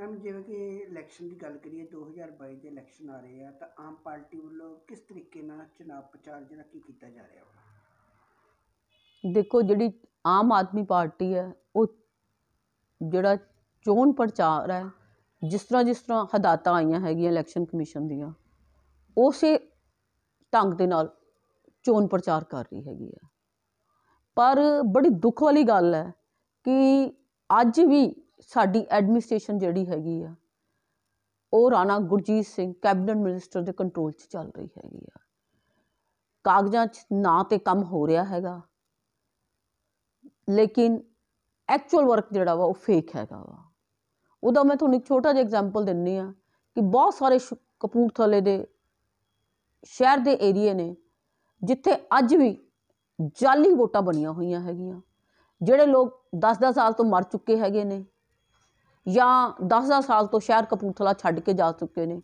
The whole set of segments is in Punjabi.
ਮੈਮ ਜਿਵੇਂ ਕਿ ਇਲੈਕਸ਼ਨ ਦੀ ਗੱਲ ਕਰੀਏ 2022 ਦੇ ਇਲੈਕਸ਼ਨ ਆ ਰਹੇ ਆ ਤਾਂ ਆਮ ਪਾਰਟੀ ਵੱਲੋਂ ਕਿਸ ਤਰੀਕੇ ਨਾਲ ਚੋਣ ਪ੍ਰਚਾਰ ਜਿਹੜਾ ਕੀ ਕੀਤਾ ਜਾ ਰਿਹਾ ਹੋਣਾ ਦੇਖੋ ਜਿਹੜੀ ਆਮ ਆਦਮੀ ਪਾਰਟੀ ਹੈ ਉਹ ਜਿਹੜਾ ਚੋਣ ਪ੍ਰਚਾਰ ਹੈ ਜਿਸ ਤਰ੍ਹਾਂ ਜਿਸ ਤਰ੍ਹਾਂ ਹਦਾਇਤਾਂ ਆਈਆਂ ਹੈਗੀਆਂ ਇਲੈਕਸ਼ਨ ਕਮਿਸ਼ਨ ਦੀਆਂ ਉਸੇ ਢੰਗ ਦੇ ਨਾਲ ਚੋਣ ਪ੍ਰਚਾਰ ਕਰ ਰਹੀ ਹੈਗੀ ਆ ਪਰ ਬੜੀ ਦੁੱਖ ਵਾਲੀ ਗੱਲ ਹੈ ਕਿ ਅੱਜ ਵੀ ਸਾਡੀ ਐਡਮਿਨਿਸਟ੍ਰੇਸ਼ਨ ਜਿਹੜੀ ਹੈਗੀ ਆ ਉਹ ਰਾਣਾ ਗੁਰਜੀਤ ਸਿੰਘ ਕੈਬਨਿਟ ਮਿਨਿਸਟਰ ਦੇ ਕੰਟਰੋਲ 'ਚ ਚੱਲ ਰਹੀ ਹੈਗੀ ਆ ਕਾਗਜ਼ਾਂ 'ਚ ਨਾਂ ਤੇ ਕੰਮ ਹੋ ਰਿਹਾ ਹੈਗਾ ਲੇਕਿਨ ਐਕਚੁਅਲ ਵਰਕ ਜਿਹੜਾ ਵਾ ਉਹ ਫੇਕ ਹੈਗਾ ਵਾ ਉਹਦਾ ਮੈਂ ਤੁਹਾਨੂੰ ਇੱਕ ਛੋਟਾ ਜਿਹਾ ਐਗਜ਼ਾਮਪਲ ਦਿੰਨੀ ਆ ਕਿ ਬਹੁਤ ਸਾਰੇ ਕਪੂਰਥਲੇ ਦੇ ਸ਼ਹਿਰ ਦੇ ਏਰੀਏ ਨੇ ਜਿੱਥੇ ਅੱਜ ਵੀ ਜਾਲੀ ਵੋਟਾਂ ਬਣੀਆਂ ਹੋਈਆਂ ਹੈਗੀਆਂ ਜਿਹੜੇ ਲੋਕ 10-10 ਸਾਲ ਤੋਂ ਮਰ ਚੁੱਕੇ ਹੈਗੇ ਨੇ ਜਾਂ 10-10 ਸਾਲ ਤੋਂ ਸ਼ਹਿਰ ਕਪੂਰਥਲਾ ਛੱਡ ਕੇ ਜਾ ਚੁੱਕੇ ਨੇ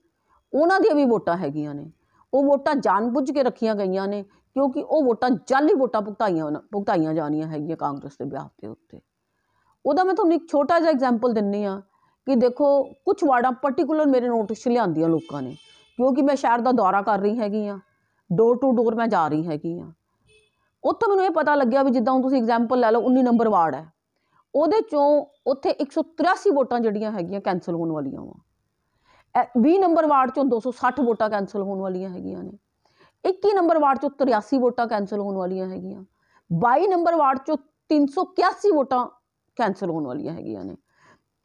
ਉਹਨਾਂ ਦੀਆਂ ਵੀ ਵੋਟਾਂ ਹੈਗੀਆਂ ਨੇ ਉਹ ਵੋਟਾਂ ਜਾਣਬੁੱਝ ਕੇ ਰੱਖੀਆਂ ਗਈਆਂ ਨੇ ਕਿਉਂਕਿ ਉਹ ਵੋਟਾਂ ਜਾਲੀ ਵੋਟਾਂ ਭੁਗਤਾਈਆਂ ਭੁਗਤਾਈਆਂ ਜਾਣੀਆਂ ਹੈਗੀਆਂ ਕਾਂਗਰਸ ਦੇ ਵਿਆਹ ਦੇ ਉੱਤੇ ਉਹਦਾ ਮੈਂ ਤੁਹਾਨੂੰ ਇੱਕ ਛੋਟਾ ਜਿਹਾ ਐਗਜ਼ਾਮਪਲ ਦਿੰਨੀ ਆ ਕਿ ਦੇਖੋ ਕੁਝ ਵਾਰਡਾਂ ਪਾਰਟਿਕੂਲਰ ਮੇਰੇ ਨੋਟਿਸ ਲਿਆਂਦੀਆਂ ਲੋਕਾਂ ਨੇ ਕਿਉਂਕਿ ਮੈਂ ਸ਼ਹਿਰ ਦਾ ਦੌਰਾ ਕਰ ਰਹੀ ਹੈਗੀ ਆ ਡੋਰ ਟੂ ਡੋਰ ਮੈਂ ਜਾ ਰਹੀ ਹੈਗੀ ਆ ਉੱਥੇ ਮੈਨੂੰ ਇਹ ਪਤਾ ਲੱਗਿਆ ਵੀ ਜਿੱਦਾਂ ਤੁਸੀਂ ਐਗਜ਼ਾਮਪਲ ਲੈ ਲਓ 19 ਨੰਬਰ ਵਾਰਡ ਹੈ ਉਹਦੇ ਚੋਂ ਉੱਥੇ 183 ਵੋਟਾਂ ਜਿਹੜੀਆਂ ਹੈਗੀਆਂ ਕੈਨਸਲ ਹੋਣ ਵਾਲੀਆਂ ਵਾ 20 ਨੰਬਰ ਵਾਰਡ ਚੋਂ 260 ਵੋਟਾਂ ਕੈਨਸਲ ਹੋਣ ਵਾਲੀਆਂ ਹੈਗੀਆਂ ਨੇ 21 ਨੰਬਰ ਵਾਰਡ ਚੋਂ 83 ਵੋਟਾਂ ਕੈਨਸਲ ਹੋਣ ਵਾਲੀਆਂ ਹੈਗੀਆਂ 22 ਨੰਬਰ ਵਾਰਡ ਚੋਂ 381 ਵੋਟਾਂ ਕੈਨਸਲ ਹੋਣ ਵਾਲੀਆਂ ਹੈਗੀਆਂ ਨੇ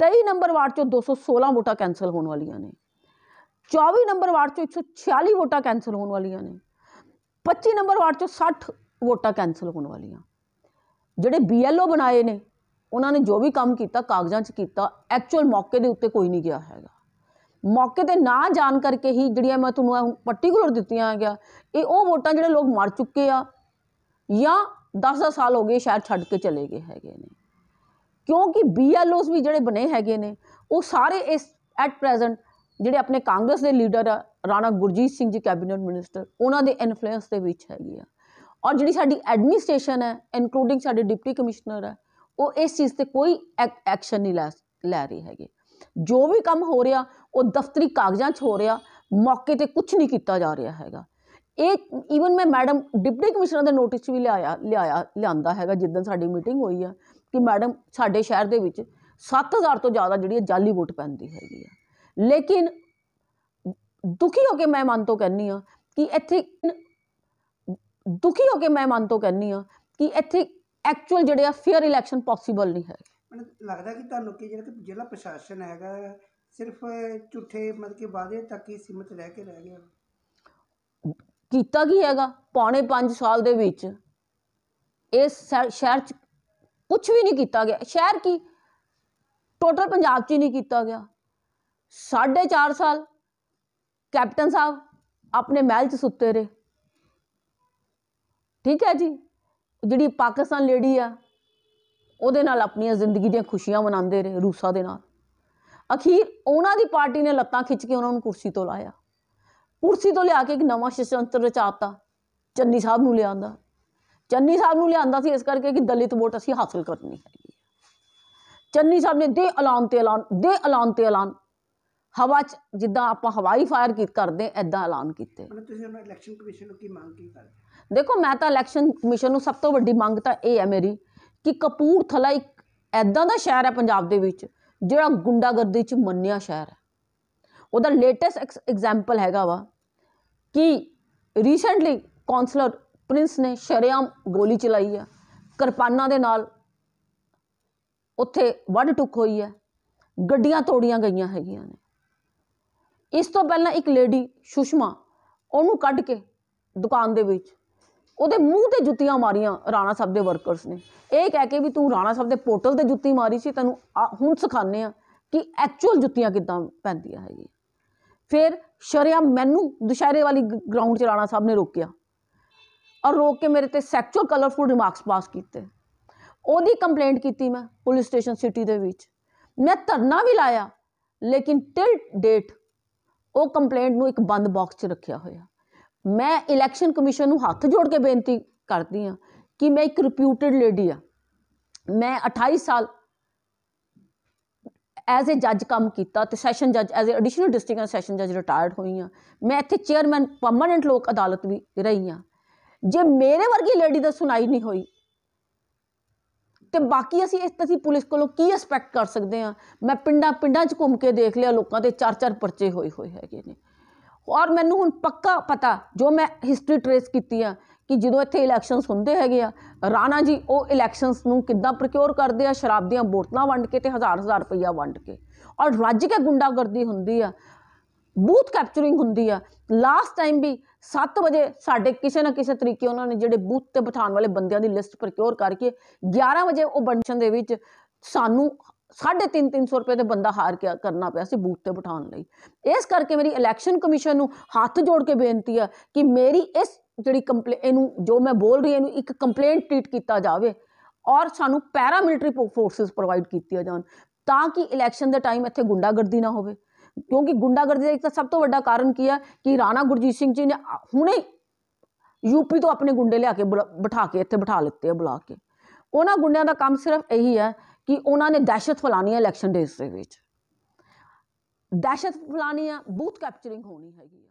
23 ਨੰਬਰ ਵਾਰਡ ਚੋਂ 216 ਵੋਟਾਂ ਕੈਨਸਲ ਹੋਣ ਵਾਲੀਆਂ ਨੇ 24 ਨੰਬਰ ਵਾਰਡ ਚੋਂ 146 ਵੋਟਾਂ ਕੈਨਸਲ ਹੋਣ ਵਾਲੀਆਂ ਨੇ 25 ਨੰਬਰ ਵਾਰਡ ਚੋਂ 60 ਵੋਟਾਂ ਕੈਨਸਲ ਹੋਣ ਵਾਲੀਆਂ ਜਿਹੜੇ ਬੀਐਲਓ ਬਣਾਏ ਨੇ ਉਹਨਾਂ ਨੇ ਜੋ ਵੀ ਕੰਮ ਕੀਤਾ ਕਾਗਜ਼ਾਂ 'ਚ ਕੀਤਾ ਐਕਚੁਅਲ ਮੌਕੇ ਦੇ ਉੱਤੇ ਕੋਈ ਨਹੀਂ ਗਿਆ ਹੈਗਾ ਮੌਕੇ ਤੇ ਨਾ ਜਾਣ ਕਰਕੇ ਹੀ ਜਿਹੜੀਆਂ ਮੈਂ ਤੁਹਾਨੂੰ ਪਾਰਟਿਕੂਲਰ ਦਿੱਤੀਆਂ ਗਿਆ ਇਹ ਉਹ ਵੋਟਾਂ ਜਿਹੜੇ ਲੋਕ ਮਰ ਚੁੱਕੇ ਆ ਜਾਂ 10-10 ਸਾਲ ਹੋ ਗਏ ਸ਼ਾਇਦ ਛੱਡ ਕੇ ਚਲੇ ਗਏ ਹੈਗੇ ਨੇ ਕਿਉਂਕਿ ਬੀਐਲਓਸ ਵੀ ਜਿਹੜੇ ਬਣੇ ਹੈਗੇ ਨੇ ਉਹ ਸਾਰੇ ਇਸ ਐਟ ਪ੍ਰੈਜ਼ੈਂਟ ਜਿਹੜੇ ਆਪਣੇ ਕਾਂਗਰਸ ਦੇ ਲੀਡਰ ਆ ਰਾਣਾ ਗੁਰਜੀਤ ਸਿੰਘ ਜੀ ਕੈਬਨਿਟ ਮਿਨਿਸਟਰ ਉਹਨਾਂ ਦੇ ਇਨਫਲੂਐਂਸ ਦੇ ਵਿੱਚ ਹੈਗੀ ਆ ਔਰ ਜਿਹੜੀ ਸਾਡੀ ਐਡਮਿਨਿਸਟ੍ਰੇਸ਼ਨ ਹੈ ਇਨਕਲੂਡਿੰਗ ਸਾਡੇ ਡਿਪਟੀ ਕਮਿਸ਼ਨਰ ਹੈ ਉਹ ਇਸ ਚੀਜ਼ ਤੇ ਕੋਈ ਐਕਸ਼ਨ ਨਹੀਂ ਲੈ ਰਹੀ ਹੈਗੀ ਜੋ ਵੀ ਕੰਮ ਹੋ ਰਿਹਾ ਉਹ ਦਫ਼ਤਰੀ ਕਾਗਜ਼ਾਂ 'ਚ ਹੋ ਰਿਹਾ ਮੌਕੇ ਤੇ ਕੁਝ ਨਹੀਂ ਕੀਤਾ ਜਾ ਰਿਹਾ ਹੈਗਾ ਇਹ ਈਵਨ ਮੈਂ ਮੈਡਮ ਡਿਪਟੀ ਕਮਿਸ਼ਨਰ ਦੇ ਨੋਟਿਸ 'ਚ ਵੀ ਲਿਆਇਆ ਲਿਆਇਆ ਲਿਆਂਦਾ ਹੈਗਾ ਜਿੱਦਨ ਸਾਡੀ ਮੀਟਿੰਗ ਹੋਈ ਆ ਕਿ ਮੈਡਮ ਸਾਡੇ ਸ਼ਹਿਰ ਦੇ ਵਿੱਚ 7000 ਤੋਂ ਜ਼ਿਆਦਾ ਜਿਹੜੀ ਜਾਲੀ ਵੋਟ ਪੈਂਦੀ ਹੈਗੀ ਆ ਲੇਕਿਨ ਦੁਖੀ ਹੋ ਕੇ ਮੈਂ ਮਨ ਤੋਂ ਕਹਿੰਨੀ ਆ ਕਿ ਇੱਥੇ ਦੁਖੀ ਹੋ ਕੇ ਮੈਂ ਮਨ ਤੋਂ ਕਹਿੰਨੀ ਆ ਕਿ ਇੱਥੇ ਐਕਚੁਅਲ ਜਿਹੜੇ ਆ ਫੇਅਰ ਇਲੈਕਸ਼ਨ ਪੋਸੀਬਲ ਨਹੀਂ ਹੈ ਮੈਨੂੰ ਲੱਗਦਾ ਕਿ ਤੁਹਾਨੂੰ ਕਿ ਜਿਹੜਾ ਜ਼ਿਲ੍ਹਾ ਪ੍ਰਸ਼ਾਸਨ ਹੈਗਾ ਸਿਰਫ ਝੂਠੇ ਮਤਲਬ ਕਿ ਵਾਅਦੇ ਤੱਕ ਹੀ ਸੀਮਤ ਰਹਿ ਕੇ ਰਹਿ ਗਿਆ ਕੀਤਾ ਕੀ ਹੈਗਾ ਪੌਣੇ 5 ਸਾਲ ਦੇ ਵਿੱਚ ਇਸ ਸ਼ਹਿਰ ਚ ਕੁਝ ਵੀ ਨਹੀਂ ਕੀਤਾ ਗਿਆ ਸ਼ਹਿਰ ਕੀ ਟੋਟਲ ਪੰਜਾਬ ਚ ਹੀ ਨਹੀਂ ਕੀਤਾ ਗਿਆ 4.5 ਸਾਲ ਕੈਪਟਨ ਸਾਹਿਬ ਆਪਣੇ ਮਹਿਲ ਚ ਸੁੱਤੇ ਰਹੇ ਠੀਕ ਹੈ ਜੀ ਜਿਹੜੀ ਪਾਕਿਸਤਾਨ ਲੇਡੀ ਆ ਉਹਦੇ ਨਾਲ ਆਪਣੀਆਂ ਜ਼ਿੰਦਗੀ ਦੀਆਂ ਖੁਸ਼ੀਆਂ ਮਨਾਉਂਦੇ ਰਹੇ ਰੂਸਾ ਦੇ ਨਾਲ ਅਖੀਰ ਉਹਨਾਂ ਦੀ ਪਾਰਟੀ ਨੇ ਲੱਤਾਂ ਖਿੱਚ ਕੇ ਉਹਨਾਂ ਨੂੰ ਕੁਰਸੀ ਤੋਂ ਲਾਇਆ ਕੁਰਸੀ ਤੋਂ ਲਿਆ ਕੇ ਇੱਕ ਨਵਾਂ ਸ਼ਸਤਰ ਰਚਾਤਾ ਚੰਨੀ ਸਾਹਿਬ ਨੂੰ ਲਿਆਂਦਾ ਚੰਨੀ ਸਾਹਿਬ ਨੂੰ ਲਿਆਂਦਾ ਸੀ ਇਸ ਕਰਕੇ ਕਿ ਦਲਿਤ ਵੋਟ ਅਸੀਂ ਹਾਸਲ ਕਰਨੀ ਹੈਗੀ ਚੰਨੀ ਸਾਹਿਬ ਨੇ ਦੇ ਐਲਾਨ ਤੇ ਐਲਾਨ ਦੇ ਐਲਾਨ ਤੇ ਐਲਾਨ ਹਵਾ ਚ ਜਿੱਦਾਂ ਆਪਾਂ ਹਵਾਈ ਫਾਇਰ ਕੀਤ ਕਰਦੇ ਐਦਾਂ ਐਲਾਨ ਕੀਤੇ ਮਤਲਬ ਤੁਸੀਂ ਉਹਨਾਂ ਇਲੈਕਸ਼ਨ ਕਮਿਸ਼ਨ ਨੂੰ ਕੀ ਮੰਗ ਕੀ ਕਰਦੇ ਦੇਖੋ ਮੈਂ ਤਾਂ ਇਲੈਕਸ਼ਨ ਕਮਿਸ਼ਨ ਨੂੰ ਸਭ ਤੋਂ ਵੱਡੀ ਮੰਗ ਤਾਂ ਇਹ ਹੈ ਮੇਰੀ ਕਿ ਕਪੂਰਥਲਾ ਇੱਕ ਐਦਾਂ ਦਾ ਸ਼ਹਿਰ ਹੈ ਪੰਜਾਬ ਦੇ ਵਿੱਚ ਜਿਹੜਾ ਗੁੰਡਾਗਰਦੀ 'ਚ ਮੰਨਿਆ ਸ਼ਹਿਰ ਹੈ ਉਹਦਾ ਲੇਟੈਸਟ ਐਗਜ਼ਾਮਪਲ ਹੈਗਾ ਵਾ ਕਿ ਰੀਸੈਂਟਲੀ ਕਾਉਂਸਲਰ ਪ੍ਰਿੰਸ ਨੇ ਸ਼ਰਿਆਮ ਗੋਲੀ ਚਲਾਈ ਆ ਕਿਰਪਾਨਾਂ ਦੇ ਨਾਲ ਉੱਥੇ ਵੱਢ ਟੁੱਕ ਹੋਈ ਹੈ ਗੱਡੀਆਂ ਤੋੜੀਆਂ ਗਈਆਂ ਹੈਗੀਆਂ ਨੇ ਇਸ ਤੋਂ ਪਹਿਲਾਂ ਇੱਕ ਲੇਡੀ ਸੁਸ਼ਮਾ ਉਹਨੂੰ ਕੱਢ ਕੇ ਦੁਕਾਨ ਦੇ ਵਿੱਚ ਉਹਦੇ ਮੂੰਹ ਤੇ ਜੁੱਤੀਆਂ ਮਾਰੀਆਂ ਰਾਣਾ ਸਾਹਿਬ ਦੇ ਵਰਕਰਸ ਨੇ ਇਹ ਕਹਿ ਕੇ ਵੀ ਤੂੰ ਰਾਣਾ ਸਾਹਿਬ ਦੇ ਪੋਰਟਲ ਤੇ ਜੁੱਤੀ ਮਾਰੀ ਸੀ ਤੈਨੂੰ ਹੁਣ ਸਿਖਾਣੇ ਆ ਕਿ ਐਕਚੁਅਲ ਜੁੱਤੀਆਂ ਕਿੱਦਾਂ ਪੈਂਦੀਆਂ ਹੈਗੀਆਂ ਫਿਰ ਸ਼ਰਿਆ ਮੈਨੂੰ ਦੁਸ਼ਹਿਰੇ ਵਾਲੀ ਗਰਾਊਂਡ 'ਚ ਰਾਣਾ ਸਾਹਿਬ ਨੇ ਰੋਕਿਆ ਔਰ ਰੋਕ ਕੇ ਮੇਰੇ ਤੇ ਸੈਕਚੁਅਲ ਕਲਰਫੁਲ ਰਿਮਾਰਕਸ ਪਾਸ ਕੀਤੇ ਉਹਦੀ ਕੰਪਲੇਂਟ ਕੀਤੀ ਮੈਂ ਪੁਲਿਸ ਸਟੇਸ਼ਨ ਸਿਟੀ ਦੇ ਵਿੱਚ ਮੈਂ ਧਰਨਾ ਵੀ ਲਾਇਆ ਲੇਕਿਨ ਟਿਲ ਡੇਟ ਉਹ ਕੰਪਲੇਂਟ ਨੂੰ ਇੱਕ ਬੰਦ ਬਾਕਸ 'ਚ ਰੱਖਿਆ ਹੋਇਆ ਮੈਂ ਇਲੈਕਸ਼ਨ ਕਮਿਸ਼ਨ ਨੂੰ ਹੱਥ ਜੋੜ ਕੇ ਬੇਨਤੀ ਕਰਦੀ ਆ ਕਿ ਮੈਂ ਇੱਕ ਰਿਪਿਊਟਡ ਲੇਡੀ ਆ ਮੈਂ 28 ਸਾਲ ਐਜ਼ ਅ ਜੱਜ ਕੰਮ ਕੀਤਾ ਤੇ ਸੈਸ਼ਨ ਜੱਜ as a additional district session ਜੱਜ ਰਿਟਾਇਰਡ ਹੋਈ ਆ ਮੈਂ ਇੱਥੇ ਚੇਅਰਮੈਨ ਪਰਮਨੈਂਟ ਲੋਕ ਅਦਾਲਤ ਵੀ ਰਹੀ ਆ ਜੇ ਮੇਰੇ ਵਰਗੀ ਲੇਡੀ ਦਾ ਸੁਣਾਈ ਨਹੀਂ ਹੋਈ ਤੇ ਬਾਕੀ ਅਸੀਂ ਇਸ ਤਰ੍ਹਾਂ ਪੁਲਿਸ ਕੋਲੋਂ ਕੀ ਐਕਸਪੈਕਟ ਕਰ ਸਕਦੇ ਆ ਮੈਂ ਪਿੰਡਾਂ ਪਿੰਡਾਂ 'ਚ ਘੁੰਮ ਕੇ ਦੇਖ ਲਿਆ ਲੋਕਾਂ ਦੇ ਚਾਰ ਚਾਰ ਪਰਚੇ ਹੋਏ ਹੋਏ ਹੈਗੇ ਨੇ ਔਰ ਮੈਨੂੰ ਹੁਣ ਪੱਕਾ ਪਤਾ ਜੋ ਮੈਂ ਹਿਸਟਰੀ ਟਰੇਸ ਕੀਤੀ ਆ ਕਿ ਜਦੋਂ ਇੱਥੇ ਇਲੈਕਸ਼ਨਸ ਹੁੰਦੇ ਹੈਗੇ ਆ ਰਾਣਾ ਜੀ ਉਹ ਇਲੈਕਸ਼ਨਸ ਨੂੰ ਕਿੱਦਾਂ ਪ੍ਰੋਕਿਓਰ ਕਰਦੇ ਆ ਸ਼ਰਾਬ ਦੀਆਂ ਬੋਤਲਾਂ ਵੰਡ ਕੇ ਤੇ ਹਜ਼ਾਰ ਹਜ਼ਾਰ ਰੁਪਈਆ ਵੰਡ ਕੇ ਔਰ ਰੱਜ ਕੇ ਗੁੰਡਾਗਰਦੀ ਹੁੰਦੀ ਆ ਬੂਥ ਕੈਪਚਰਿੰਗ ਹੁੰਦੀ ਆ ਲਾਸਟ ਟਾਈਮ ਵੀ 7 ਵਜੇ ਸਾਡੇ ਕਿਸੇ ਨਾ ਕਿਸੇ ਤਰੀਕੇ ਉਹਨਾਂ ਨੇ ਜਿਹੜੇ ਬੂਥ ਤੇ ਬਿਠਾਉਣ ਵਾਲੇ ਬੰਦਿਆਂ ਦੀ ਲਿਸਟ ਪ੍ਰੋਕਿਓਰ ਕਰਕੇ 11 ਵਜੇ ਉਹ ਬੰਸ਼ਨ ਦੇ ਵਿੱਚ ਸਾਨੂੰ 3.5-300 ਰੁਪਏ ਤੇ ਬੰਦਾ ਹਾਰ ਕੇ ਕਰਨਾ ਪਿਆ ਸੀ ਬੂਥ ਤੇ ਬਿਠਾਉਣ ਲਈ ਇਸ ਕਰਕੇ ਮੇਰੀ ਇਲੈਕਸ਼ਨ ਕਮਿਸ਼ਨ ਨੂੰ ਹੱਥ ਜੋੜ ਕੇ ਬੇਨਤੀ ਆ ਕਿ ਮੇਰੀ ਇਸ ਜਿਹੜੀ ਕੰਪਲੇਂਟ ਇਹਨੂੰ ਜੋ ਮੈਂ ਬੋਲ ਰਹੀ ਇਹਨੂੰ ਇੱਕ ਕੰਪਲੇਂਟ ਟ੍ਰੀਟ ਕੀਤਾ ਜਾਵੇ ਔਰ ਸਾਨੂੰ ਪੈਰਾ ਮਿਲਟਰੀ ਫੋਰਸਸ ਪ੍ਰੋਵਾਈਡ ਕੀਤੀਆਂ ਜਾਣ ਤਾਂ ਕਿ ਇਲੈਕਸ਼ਨ ਦੇ ਟਾਈਮ ਇੱਥੇ ਗੁੰਡਾਗਰਦੀ ਨਾ ਹੋਵੇ ਕਿਉਂਕਿ ਗੁੰਡਾਗਰਦੀ ਦਾ ਇੱਕ ਤਾਂ ਸਭ ਤੋਂ ਵੱਡਾ ਕਾਰਨ ਕੀ ਹੈ ਕਿ ਰਾਣਾ ਗੁਰਜੀਤ ਸਿੰਘ ਜੀ ਨੇ ਹੁਣੇ ਯੂਪੀ ਤੋਂ ਆਪਣੇ ਗੁੰਡੇ ਲਿਆ ਕੇ ਬਿਠਾ ਕੇ ਇੱਥੇ ਬਿਠਾ ਲਿੱਤੇ ਆ ਬੁਲਾ ਕੇ ਉਹਨਾਂ ਗੁੰਡਿਆਂ ਦਾ ਕੰਮ ਸਿਰਫ ਇਹੀ ਹੈ ਕਿ ਉਹਨਾਂ ਨੇ ਦਹਿਸ਼ਤ ਫਲਾਣੀ ਹੈ ਇਲੈਕਸ਼ਨ ਡੇਸ ਦੇ ਵਿੱਚ ਦਹਿਸ਼ਤ ਫਲਾਣੀ ਬੂਥ ਕੈਪਚਰਿੰਗ ਹੋਣੀ ਹੈਗੀ ਆ